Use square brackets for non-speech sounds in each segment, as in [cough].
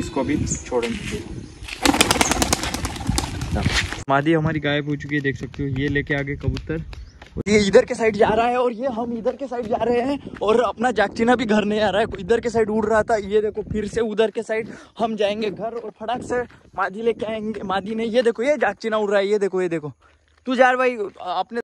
इसको भी छोड़ेंगे मादी हमारी गायब हो चुकी है देख सकते हो ये लेके आगे कबूतर ये इधर के साइड जा रहा है और ये हम इधर के साइड जा रहे हैं और अपना जागचीना भी घर नहीं आ रहा है इधर के साइड उड़ रहा था ये देखो फिर से उधर के साइड हम जाएंगे घर और फटाक से मादी लेके आएंगे मादी ने ये देखो ये जागचीना उड़ रहा है ये देखो ये देखो तू जा भाई अपने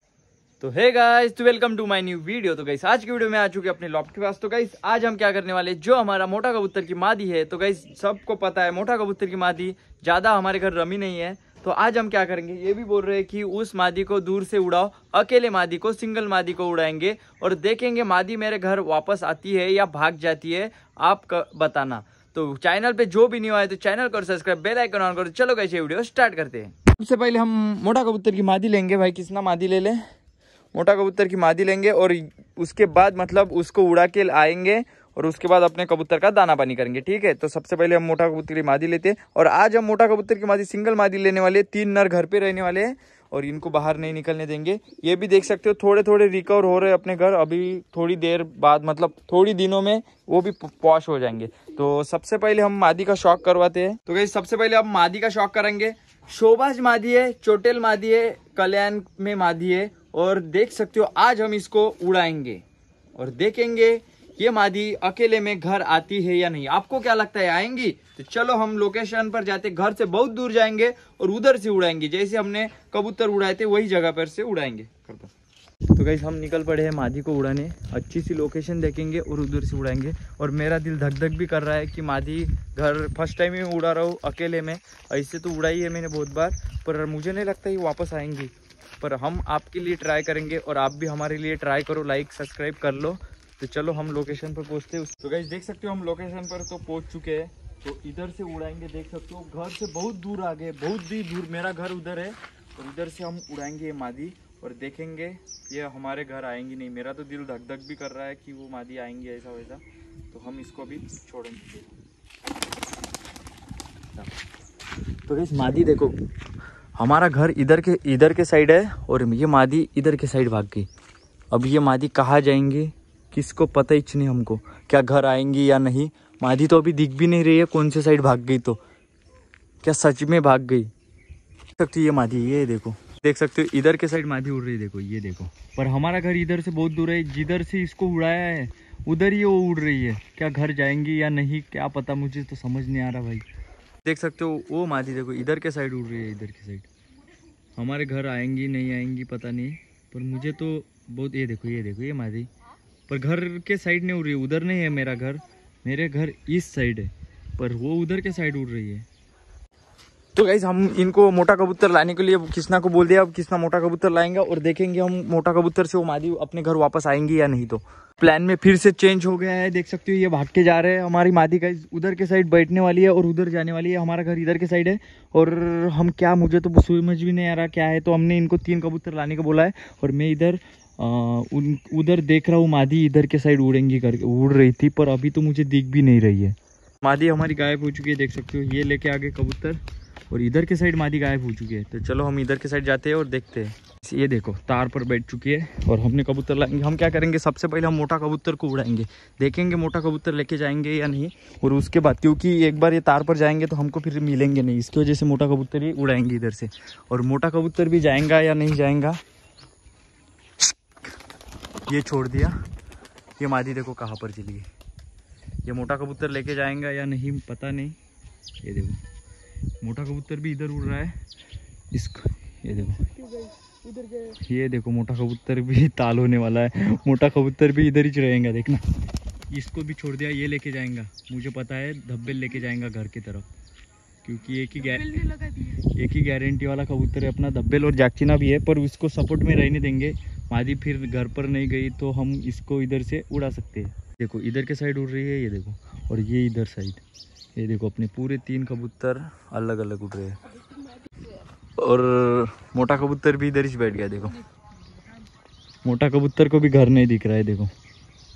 तो हे गाइस तो welcome to my new video तो गाइस आज की वीडियो में आ चुके अपने लॉफ्ट के पास तो गाइस आज हम क्या करने वाले जो हमारा मोटा कबूतर की मादी है तो गाइस सबको पता है मोटा कबूतर की मादी ज़्यादा हमारे घर रमी नहीं है तो आज हम क्या करेंगे ये भी बोल रहे हैं कि उस मादी को दूर से उड़ाओ अकेले मादी को सिंगल मादी को उड़ाएंगे और देखेंगे मादी मेरे घर वापस आती है या भाग जाती है आप बताना तो चैनल पे जो भी नहीं हुआ है तो चैनल को सब्सक्राइब बेल आइकन ऑन करो चलो ये वीडियो स्टार्ट करते हैं सबसे पहले हम मोटा कबूतर की मादी लेंगे भाई किसना मादी ले लें मोटा कबूतर की मादी लेंगे और उसके बाद मतलब उसको उड़ा के आएंगे और उसके बाद अपने कबूतर का दाना पानी करेंगे ठीक है तो सबसे पहले हम मोटा कबूतर की मादी लेते हैं और आज हम मोटा कबूतर की मादी सिंगल मादी लेने वाले तीन नर घर पे रहने वाले हैं और इनको बाहर नहीं निकलने देंगे ये भी देख सकते हो थोड़े थोड़े रिकवर हो रहे अपने घर अभी थोड़ी देर बाद मतलब थोड़ी दिनों में वो भी पॉश हो जाएंगे तो सबसे पहले हम मादी का शौक करवाते हैं तो कहीं सबसे पहले हम मादी का शौक करेंगे शोभाज माधी है चोटेल माधी है कल्याण में माधी है और देख सकते हो आज हम इसको उड़ाएंगे और देखेंगे ये मादी अकेले में घर आती है या नहीं आपको क्या लगता है आएंगी तो चलो हम लोकेशन पर जाते घर से बहुत दूर जाएंगे और उधर से उड़ाएंगे जैसे हमने कबूतर उड़ाए थे वही जगह पर से उड़ाएंगे कर दो तो गई हम निकल पड़े हैं मादी को उड़ाने अच्छी सी लोकेशन देखेंगे और उधर से उड़ाएंगे और मेरा दिल धक धक भी कर रहा है कि मादी घर फर्स्ट टाइम ही उड़ा रहा हूँ अकेले में ऐसे तो उड़ाई है मैंने बहुत बार पर मुझे नहीं लगता ये वापस आएंगी पर हम आपके लिए ट्राई करेंगे और आप भी हमारे लिए ट्राई करो लाइक सब्सक्राइब कर लो तो चलो हम लोकेशन पर पहुँचते हैं तो गई देख सकते हो हम लोकेशन पर तो पहुँच चुके हैं तो इधर से उड़ाएंगे देख सकते हो घर से बहुत दूर आ गए बहुत ही दूर मेरा घर उधर है तो इधर से हम उड़ाएंगे मादी और देखेंगे ये हमारे घर आएंगी नहीं मेरा तो दिल धक धक भी कर रहा है कि वो मादी आएंगी ऐसा वैसा तो हम इसको भी छोड़ेंगे तो इस मादी देखो हमारा घर इधर के इधर के साइड है और ये मादी इधर के साइड भाग गई अब ये मादी कहाँ जाएंगी किसको पता ही नहीं हमको क्या घर आएंगी या नहीं मादी तो अभी दिख भी नहीं रही है कौन से साइड भाग गई तो क्या सच में भाग गई सकती तो ये मादी ये देखो देख सकते हो इधर के साइड माधी उड़ रही है देखो ये देखो पर हमारा घर इधर से बहुत दूर है जिधर से इसको उड़ाया है उधर ही वो उड़ रही है क्या घर जाएंगी या नहीं क्या पता मुझे तो समझ नहीं आ रहा भाई देख सकते हो वो माधी देखो इधर के साइड उड़ रही है इधर की साइड हमारे घर आएंगी नहीं आएंगी पता नहीं पर मुझे तो बहुत ये देखो ये देखो ये माधी पर घर के साइड नहीं उड़ रही उधर नहीं है मेरा घर मेरे घर इस साइड है पर वो उधर के साइड उड़ रही है तो गाइज हम इनको मोटा कबूतर लाने के लिए किसना को बोल दिया अब किसना मोटा कबूतर लाएंगे और देखेंगे हम मोटा कबूतर से वो मादी अपने घर वापस आएंगी या नहीं तो प्लान में फिर से चेंज हो गया है देख सकते हो ये भाग के जा रहे हैं हमारी मादी गाइज उधर के साइड बैठने वाली है और उधर जाने वाली है हमारा घर इधर के साइड है और हम क्या मुझे तो समझ भी नहीं आ रहा क्या है तो हमने इनको तीन कबूतर लाने को बोला है और मैं इधर उधर देख रहा हूँ मादी इधर के साइड उड़ेंगी करके उड़ रही थी पर अभी तो मुझे दिख भी नहीं रही है मादी हमारी गायब हो चुकी है देख सकते हो ये लेके आगे कबूतर और इधर के साइड मादी गायब हो चुकी है तो चलो हम इधर के साइड जाते हैं और देखते हैं ये देखो तार पर बैठ चुकी है और हमने कबूतर लाएंगे हम क्या करेंगे सबसे पहले हम मोटा कबूतर को उड़ाएंगे देखेंगे मोटा कबूतर लेके जाएंगे या नहीं और उसके बाद क्योंकि एक बार ये तार पर जाएंगे तो हमको फिर मिलेंगे नहीं इसकी वजह से मोटा कबूतर ही उड़ाएंगे इधर से और मोटा कबूतर भी जाएंगा या नहीं जाएंगा ये छोड़ दिया ये मादी देखो कहाँ पर चली गई ये मोटा कबूतर लेके जाएंगा या नहीं पता नहीं ये देखो मोटा कबूतर भी इधर उड़ रहा है इसको ये देखो ये देखो मोटा कबूतर भी [laughs] ताल होने वाला है मोटा कबूतर भी इधर ही चढ़ेगा देखना इसको भी छोड़ दिया ये लेके जाएगा मुझे पता है धब्बेल लेके जाएगा घर की तरफ क्योंकि एक ही एक ही गारंटी वाला कबूतर है अपना धब्बेल और जागचीना भी है पर उसको सपोर्ट में रहने देंगे मादी फिर घर पर नहीं गई तो हम इसको इधर से उड़ा सकते हैं देखो इधर के साइड उड़ रही है ये देखो और ये इधर साइड ये देखो अपने पूरे तीन कबूतर अलग अलग उड़ रहे हैं और मोटा कबूतर भी इधर ही बैठ गया देखो मोटा कबूतर को भी घर नहीं दिख रहा है देखो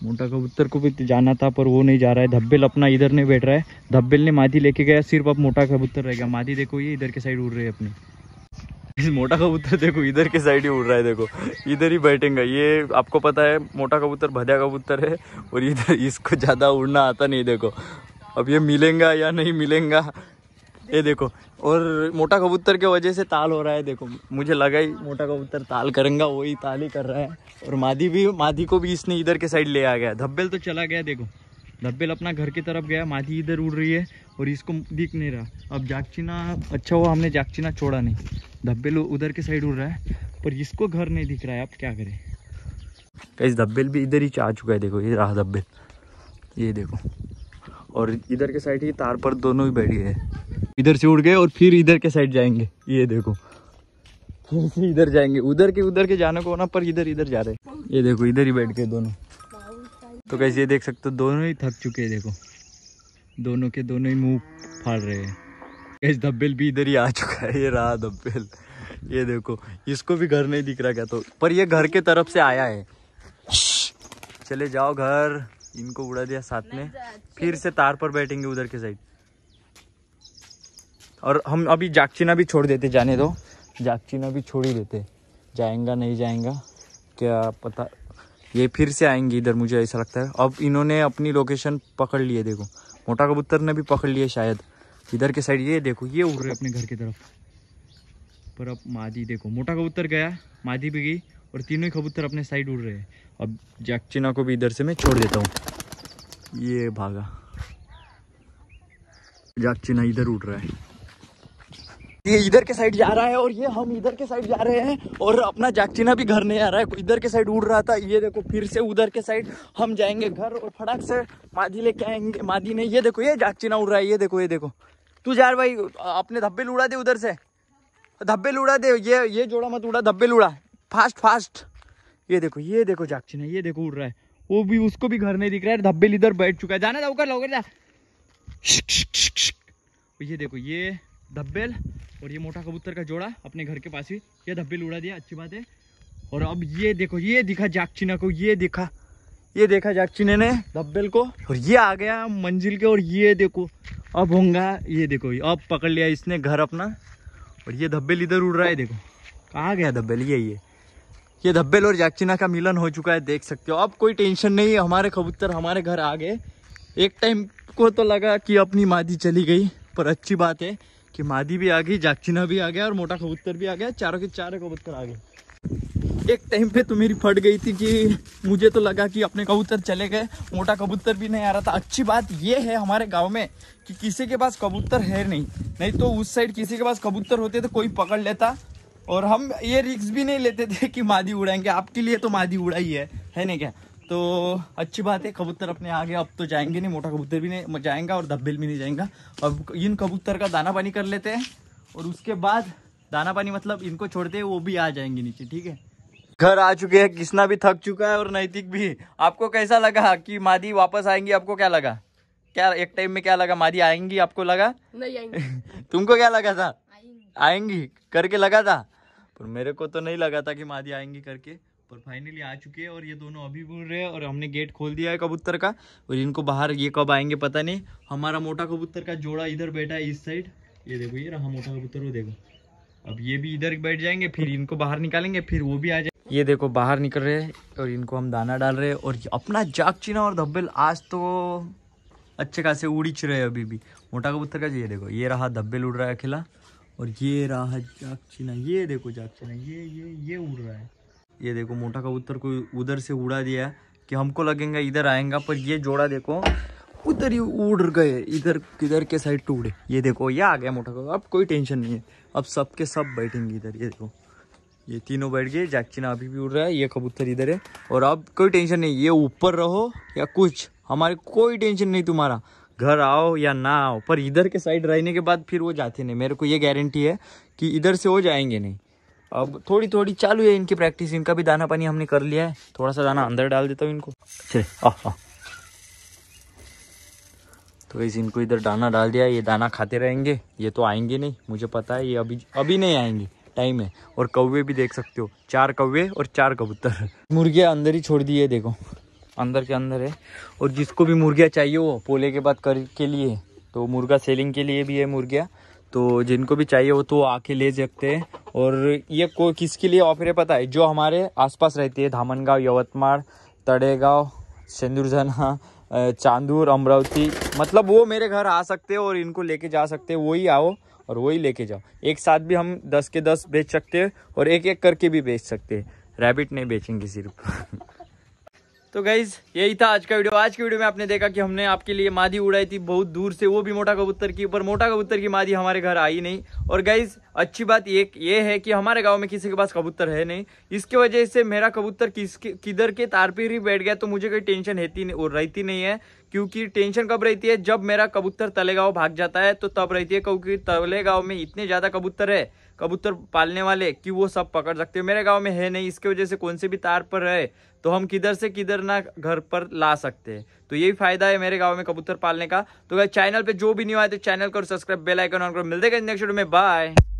मोटा कबूतर को भी तो जाना था पर वो नहीं जा रहा है धब्बेल अपना इधर नहीं बैठ रहा है धब्बेल ने मादी लेके गया सिर्फ अब मोटा कबूतर रह गया मादी देखो ये इधर के साइड उड़ रही है अपनी इस मोटा कबूतर देखो इधर के साइड ही उड़ रहा है देखो इधर ही बैठेंगे ये आपको पता है मोटा कबूतर भद्या कबूतर है और इधर इसको ज़्यादा उड़ना आता नहीं देखो अब ये मिलेंगे या नहीं मिलेंगे ये देखो और मोटा कबूतर के वजह से ताल हो रहा है देखो मुझे लगा ही मोटा कबूतर ताल करेंगा वही ताल ही कर रहा है और मादी भी मादी को भी इसने इधर के साइड ले आ गया धब्बेल तो चला गया देखो धब्बेल अपना घर की तरफ गया मादी इधर उड़ रही है और इसको दिख नहीं रहा अब जागचीना अच्छा हुआ हमने जागचिना छोड़ा नहीं धब्बेल उधर के साइड उड़ रहा है पर इसको घर नहीं दिख रहा है अब क्या करें कहीं धब्बेल भी इधर ही चाह चुका है देखो ये रहा धब्बेल ये देखो और इधर के साइड ही तार पर दोनों ही बैठ गए इधर से उड़ गए और फिर इधर के साइड जाएंगे ये देखो फिर से इधर जाएंगे उधर के उधर के जाने को ना पर इधर इधर जा रहे ये देखो इधर ही बैठ गए दोनों तो कैसे ये देख सकते हो दोनों ही थक चुके हैं देखो दोनों के दोनों ही मुंह फाड़ रहे हैं इस धब्बेल भी इधर ही आ चुका है ये रहा धब्बेल ये देखो इसको भी घर नहीं दिख रहा क्या तो पर ये घर के तरफ से आया है चले जाओ घर इनको उड़ा दिया साथ में फिर से तार पर बैठेंगे उधर के साइड और हम अभी जागचीना भी छोड़ देते जाने दो जागचीना भी छोड़ ही देते जाएंगा नहीं जाएंगा क्या पता ये फिर से आएंगे इधर मुझे ऐसा लगता है अब इन्होंने अपनी लोकेशन पकड़ लिए देखो मोटा कबूतर ने भी पकड़ लिए शायद इधर के साइड ये देखो ये उड़ रहे अपने घर की तरफ पर अब मादी देखो मोटा कबूतर गया मादी भी गई और तीनों ही कबूतर अपने साइड उड़ रहे हैं अब जैकचिना को भी इधर से मैं छोड़ देता हूँ ये भागा जैकचिना इधर उड़ रहा है ये इधर के साइड जा रहा है और ये हम इधर के साइड जा रहे हैं और अपना जैकचिना भी घर नहीं आ रहा है इधर के साइड उड़ रहा था ये देखो फिर से उधर के साइड हम जाएंगे घर और फटाक से मादी लेके आएंगे मादी ने ये देखो ये जैकचिना उड़ रहा है ये देखो ये देखो तू जा भाई अपने धब्बे लुड़ा दे उधर से धब्बे लुड़ा दे ये ये जोड़ा मत उड़ा धब्बे लुड़ा फास्ट फास्ट ये देखो ये देखो जाक्षी ने ये देखो उड़ रहा है वो भी उसको भी घर नहीं दिख रहा है धब्बे इधर बैठ चुका है जाना जाओ कर लो जा ये देखो ये धब्बेल और ये मोटा कबूतर का जोड़ा अपने घर के पास ही ये धब्बेल उड़ा दिया अच्छी बात है और अब ये देखो ये दिखा जागचीना को ये देखा ये देखा जागचीने ने धब्बेल को और ये आ गया मंजिल के और ये देखो अब होंगा ये देखो अब पकड़ लिया इसने घर अपना और ये धब्बेल इधर उड़ रहा है देखो कहाँ गया धब्बेल ये ये ये धब्बेल और जागचीना का मिलन हो चुका है देख सकते हो अब कोई टेंशन नहीं है हमारे कबूतर हमारे घर आ गए एक टाइम को तो लगा कि अपनी मादी चली गई पर अच्छी बात है कि मादी भी आ गई जागचीना भी आ गया और मोटा कबूतर भी आ गया चारों के चारों कबूतर आ गए एक टाइम पे तो मेरी फट गई थी कि मुझे तो लगा कि अपने कबूतर चले गए मोटा कबूतर भी नहीं आ रहा था अच्छी बात यह है हमारे गांव में कि किसी के पास कबूतर है नहीं नहीं तो उस साइड किसी के पास कबूतर होते तो कोई पकड़ लेता और हम ये रिक्स भी नहीं लेते थे कि मादी उड़ाएंगे आपके लिए तो मादी उड़ाई है है ना क्या तो अच्छी बात है कबूतर अपने आ गया अब तो जाएंगे नहीं मोटा कबूतर भी नहीं जाएगा और धब्बेल भी नहीं जाएगा अब इन कबूतर का दाना पानी कर लेते हैं और उसके बाद दाना पानी मतलब इनको छोड़ते हैं वो भी आ जाएंगे नीचे ठीक है घर आ चुके हैं किसना भी थक चुका है और नैतिक भी आपको कैसा लगा कि मादी वापस आएंगी आपको क्या लगा क्या एक टाइम में क्या लगा मादी आएंगी आपको लगा नहीं आएंगी [laughs] तुमको क्या लगा था आएंगी करके लगा था पर मेरे को तो नहीं लगा था कि मादी आएंगी करके पर फाइनली आ चुके हैं और ये दोनों अभी बोल रहे हैं और हमने गेट खोल दिया है कबूतर का और इनको बाहर ये कब आएंगे पता नहीं हमारा मोटा कबूतर का जोड़ा इधर बैठा है इस साइड ये देखो ये रहा मोटा कबूतर वो देखो अब ये भी इधर बैठ जाएंगे फिर इनको बाहर निकालेंगे फिर वो भी आ जाए ये देखो बाहर निकल रहे हैं और इनको हम दाना डाल रहे हैं और अपना जागचीना और धब्बेल आज तो अच्छे खासे उड़ी रहे अभी भी मोटा कबूतर का ये देखो ये रहा धब्बेल उड़ रहा है खिला और ये रहा जाक्षिना ये देखो जाक्षिना ये ये ये उड़ रहा है ये देखो मोटा कबूतर को उधर से उड़ा दिया कि हमको लगेगा इधर आएगा पर ये जोड़ा देखो उधर ही उड़ गए इधर किधर के साइड टूटे ये देखो ये आ गया मोटा कबूतर अब कोई टेंशन नहीं है अब सबके सब बैठेंगे इधर ये देखो ये तीनों बैठ गए जैकचिना अभी भी उड़ रहा है ये कबूतर इधर है और अब कोई टेंशन नहीं ये ऊपर रहो या कुछ हमारे कोई टेंशन नहीं तुम्हारा घर आओ या ना आओ पर इधर के साइड रहने के बाद फिर वो जाते नहीं मेरे को ये गारंटी है कि इधर से वो जाएंगे नहीं अब थोड़ी थोड़ी चालू है इनकी प्रैक्टिस इनका भी दाना पानी हमने कर लिया है थोड़ा सा दाना अंदर डाल देता हूँ इनको चले आ, तो इस इनको इधर दाना डाल दिया ये दाना खाते रहेंगे ये तो आएंगे नहीं मुझे पता है ये अभी अभी नहीं आएंगे टाइम है और कौवे भी देख सकते हो चार कौवे और चार कबूतर मुर्गियाँ अंदर ही छोड़ दिए देखो अंदर के अंदर है और जिसको भी मुर्गियाँ चाहिए वो पोले के बाद कर के लिए तो मुर्गा सेलिंग के लिए भी है मुर्गियाँ तो जिनको भी चाहिए वो तो आके ले सकते हैं और ये को किसके लिए ऑफर है पता है जो हमारे आसपास रहती है धामनगाँव यवतमाल तड़ेगाँव सिंदूरझना चांदूर अमरावती मतलब वो मेरे घर आ सकते हैं और इनको लेके जा सकते हैं वही आओ और वही लेके जाओ एक साथ भी हम दस के दस बेच सकते हैं और एक एक करके भी बेच सकते हैं रैबिट नहीं बेचेंगे सिर्फ [laughs] तो गाइज यही था आज का वीडियो आज के वीडियो में आपने देखा कि हमने आपके लिए मादी उड़ाई थी बहुत दूर से वो भी मोटा कबूतर की पर मोटा कबूतर की मादी हमारे घर आई नहीं और गाइज अच्छी बात एक ये है कि हमारे गांव में किसी के पास कबूतर है नहीं इसके वजह से मेरा कबूतर किसके किधर के तार पर ही बैठ गया तो मुझे कोई टेंशन रहती नहीं रहती नहीं है क्योंकि टेंशन कब रहती है जब मेरा कबूतर तलेगांव भाग जाता है तो तब रहती है क्योंकि तलेगांव में इतने ज़्यादा कबूतर है कबूतर पालने वाले कि वो सब पकड़ सकते हैं मेरे गांव में है नहीं इसके वजह से कौन से भी तार पर रहे तो हम किधर से किधर ना घर पर ला सकते हैं तो यही फायदा है मेरे गांव में कबूतर पालने का तो चैनल पे जो भी नहीं आए तो चैनल को सब्सक्राइब बेल आइकन ऑन करो मिलते हैं नेक्स्ट वीडियो में बाय